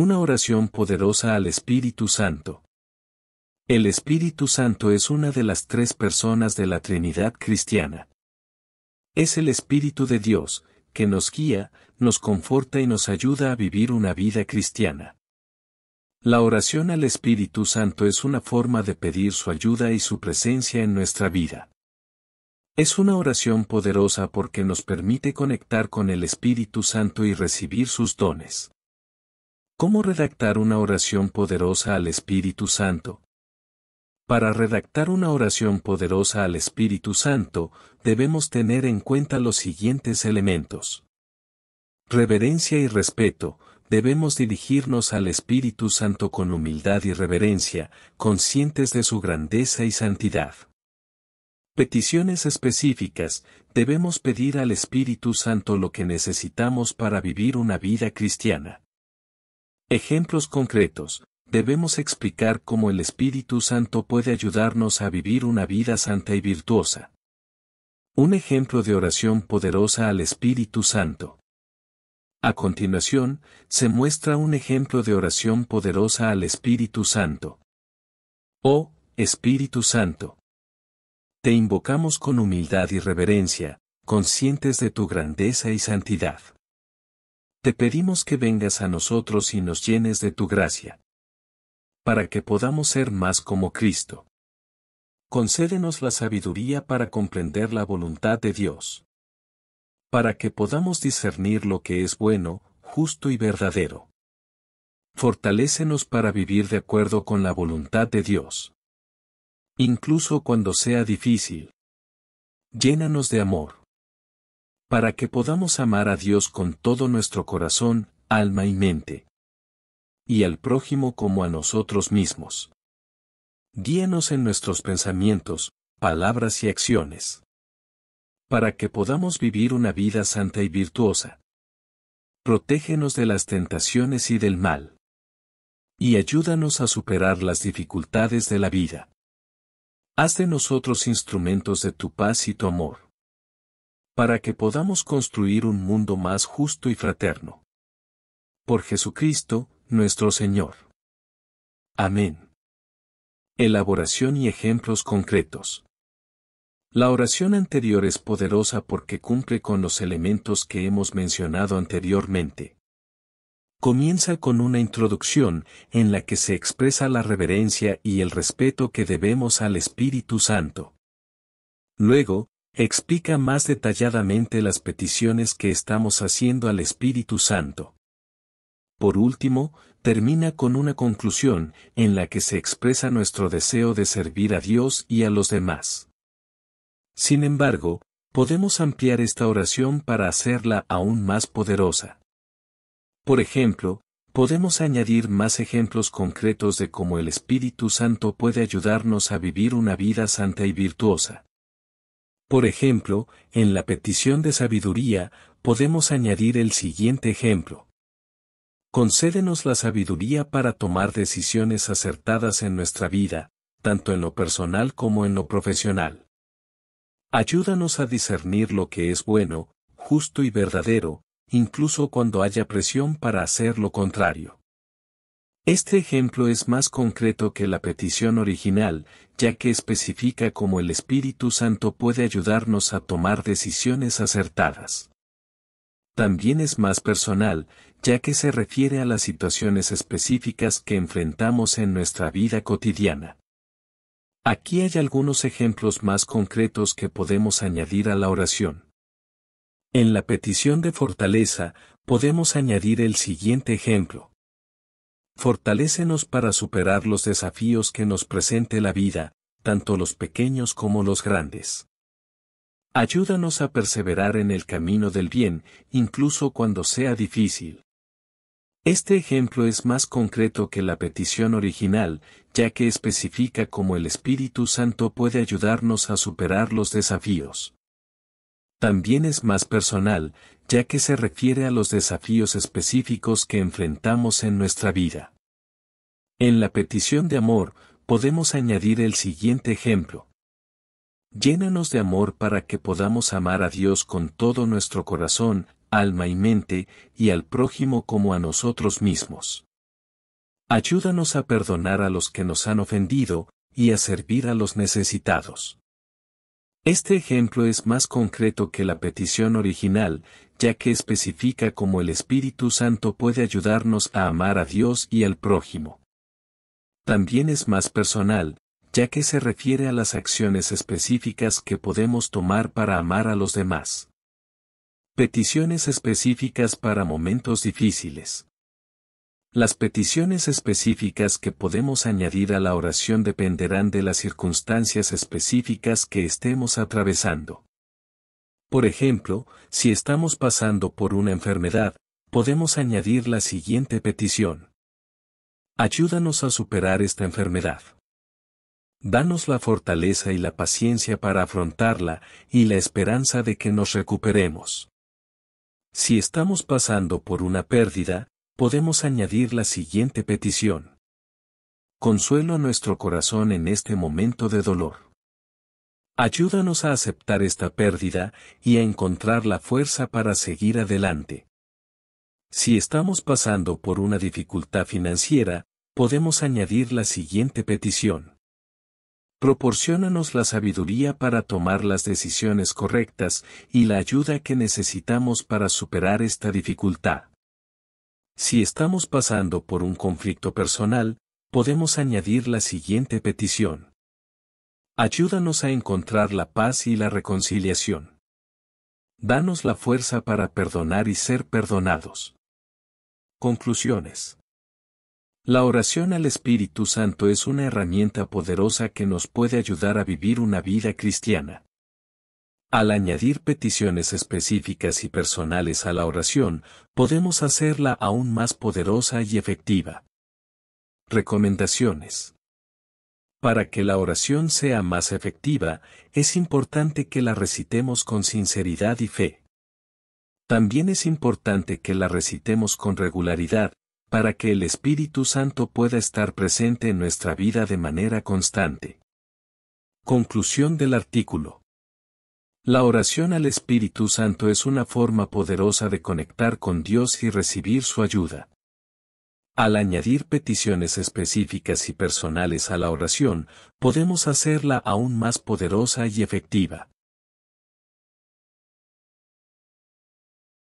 Una oración poderosa al Espíritu Santo. El Espíritu Santo es una de las tres personas de la Trinidad cristiana. Es el Espíritu de Dios, que nos guía, nos conforta y nos ayuda a vivir una vida cristiana. La oración al Espíritu Santo es una forma de pedir su ayuda y su presencia en nuestra vida. Es una oración poderosa porque nos permite conectar con el Espíritu Santo y recibir sus dones. ¿Cómo redactar una oración poderosa al Espíritu Santo? Para redactar una oración poderosa al Espíritu Santo, debemos tener en cuenta los siguientes elementos. Reverencia y respeto, debemos dirigirnos al Espíritu Santo con humildad y reverencia, conscientes de su grandeza y santidad. Peticiones específicas, debemos pedir al Espíritu Santo lo que necesitamos para vivir una vida cristiana. Ejemplos concretos. Debemos explicar cómo el Espíritu Santo puede ayudarnos a vivir una vida santa y virtuosa. Un ejemplo de oración poderosa al Espíritu Santo. A continuación, se muestra un ejemplo de oración poderosa al Espíritu Santo. Oh, Espíritu Santo. Te invocamos con humildad y reverencia, conscientes de tu grandeza y santidad te pedimos que vengas a nosotros y nos llenes de tu gracia. Para que podamos ser más como Cristo. Concédenos la sabiduría para comprender la voluntad de Dios. Para que podamos discernir lo que es bueno, justo y verdadero. Fortalécenos para vivir de acuerdo con la voluntad de Dios. Incluso cuando sea difícil. Llénanos de amor para que podamos amar a Dios con todo nuestro corazón, alma y mente. Y al prójimo como a nosotros mismos. Guíanos en nuestros pensamientos, palabras y acciones. Para que podamos vivir una vida santa y virtuosa. Protégenos de las tentaciones y del mal. Y ayúdanos a superar las dificultades de la vida. Haz de nosotros instrumentos de tu paz y tu amor para que podamos construir un mundo más justo y fraterno. Por Jesucristo, nuestro Señor. Amén. Elaboración y ejemplos concretos. La oración anterior es poderosa porque cumple con los elementos que hemos mencionado anteriormente. Comienza con una introducción en la que se expresa la reverencia y el respeto que debemos al Espíritu Santo. Luego, Explica más detalladamente las peticiones que estamos haciendo al Espíritu Santo. Por último, termina con una conclusión en la que se expresa nuestro deseo de servir a Dios y a los demás. Sin embargo, podemos ampliar esta oración para hacerla aún más poderosa. Por ejemplo, podemos añadir más ejemplos concretos de cómo el Espíritu Santo puede ayudarnos a vivir una vida santa y virtuosa. Por ejemplo, en la petición de sabiduría, podemos añadir el siguiente ejemplo. Concédenos la sabiduría para tomar decisiones acertadas en nuestra vida, tanto en lo personal como en lo profesional. Ayúdanos a discernir lo que es bueno, justo y verdadero, incluso cuando haya presión para hacer lo contrario. Este ejemplo es más concreto que la petición original, ya que especifica cómo el Espíritu Santo puede ayudarnos a tomar decisiones acertadas. También es más personal, ya que se refiere a las situaciones específicas que enfrentamos en nuestra vida cotidiana. Aquí hay algunos ejemplos más concretos que podemos añadir a la oración. En la petición de fortaleza, podemos añadir el siguiente ejemplo. Fortalécenos para superar los desafíos que nos presente la vida, tanto los pequeños como los grandes. Ayúdanos a perseverar en el camino del bien, incluso cuando sea difícil. Este ejemplo es más concreto que la petición original, ya que especifica cómo el Espíritu Santo puede ayudarnos a superar los desafíos. También es más personal, ya que se refiere a los desafíos específicos que enfrentamos en nuestra vida. En la petición de amor, podemos añadir el siguiente ejemplo. Llénanos de amor para que podamos amar a Dios con todo nuestro corazón, alma y mente, y al prójimo como a nosotros mismos. Ayúdanos a perdonar a los que nos han ofendido, y a servir a los necesitados. Este ejemplo es más concreto que la petición original, ya que especifica cómo el Espíritu Santo puede ayudarnos a amar a Dios y al prójimo. También es más personal, ya que se refiere a las acciones específicas que podemos tomar para amar a los demás. Peticiones específicas para momentos difíciles. Las peticiones específicas que podemos añadir a la oración dependerán de las circunstancias específicas que estemos atravesando. Por ejemplo, si estamos pasando por una enfermedad, podemos añadir la siguiente petición. Ayúdanos a superar esta enfermedad. Danos la fortaleza y la paciencia para afrontarla y la esperanza de que nos recuperemos. Si estamos pasando por una pérdida, podemos añadir la siguiente petición. Consuelo a nuestro corazón en este momento de dolor. Ayúdanos a aceptar esta pérdida y a encontrar la fuerza para seguir adelante. Si estamos pasando por una dificultad financiera, podemos añadir la siguiente petición. Proporciónanos la sabiduría para tomar las decisiones correctas y la ayuda que necesitamos para superar esta dificultad. Si estamos pasando por un conflicto personal, podemos añadir la siguiente petición. Ayúdanos a encontrar la paz y la reconciliación. Danos la fuerza para perdonar y ser perdonados. Conclusiones. La oración al Espíritu Santo es una herramienta poderosa que nos puede ayudar a vivir una vida cristiana. Al añadir peticiones específicas y personales a la oración, podemos hacerla aún más poderosa y efectiva. Recomendaciones. Para que la oración sea más efectiva, es importante que la recitemos con sinceridad y fe. También es importante que la recitemos con regularidad, para que el Espíritu Santo pueda estar presente en nuestra vida de manera constante. Conclusión del artículo. La oración al Espíritu Santo es una forma poderosa de conectar con Dios y recibir su ayuda. Al añadir peticiones específicas y personales a la oración, podemos hacerla aún más poderosa y efectiva.